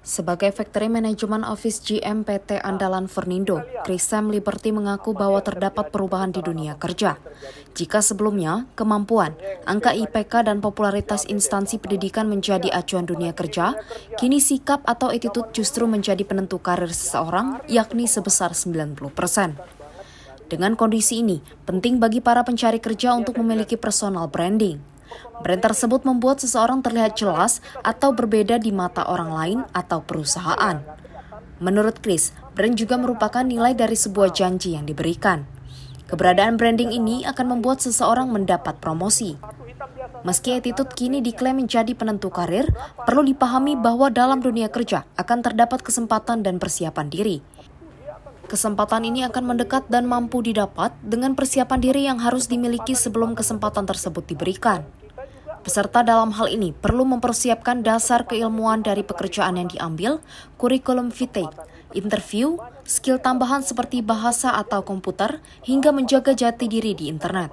Sebagai Factory Management Office GM PT Andalan Fernindo, Krisam Liberty mengaku bahwa terdapat perubahan di dunia kerja. Jika sebelumnya, kemampuan, angka IPK dan popularitas instansi pendidikan menjadi acuan dunia kerja, kini sikap atau attitude justru menjadi penentu karir seseorang, yakni sebesar 90 persen. Dengan kondisi ini, penting bagi para pencari kerja untuk memiliki personal branding. Brand tersebut membuat seseorang terlihat jelas atau berbeda di mata orang lain atau perusahaan. Menurut Chris, brand juga merupakan nilai dari sebuah janji yang diberikan. Keberadaan branding ini akan membuat seseorang mendapat promosi. Meski attitude kini diklaim menjadi penentu karir, perlu dipahami bahwa dalam dunia kerja akan terdapat kesempatan dan persiapan diri. Kesempatan ini akan mendekat dan mampu didapat dengan persiapan diri yang harus dimiliki sebelum kesempatan tersebut diberikan. Peserta dalam hal ini perlu mempersiapkan dasar keilmuan dari pekerjaan yang diambil, kurikulum vitae, interview, skill tambahan seperti bahasa atau komputer, hingga menjaga jati diri di internet.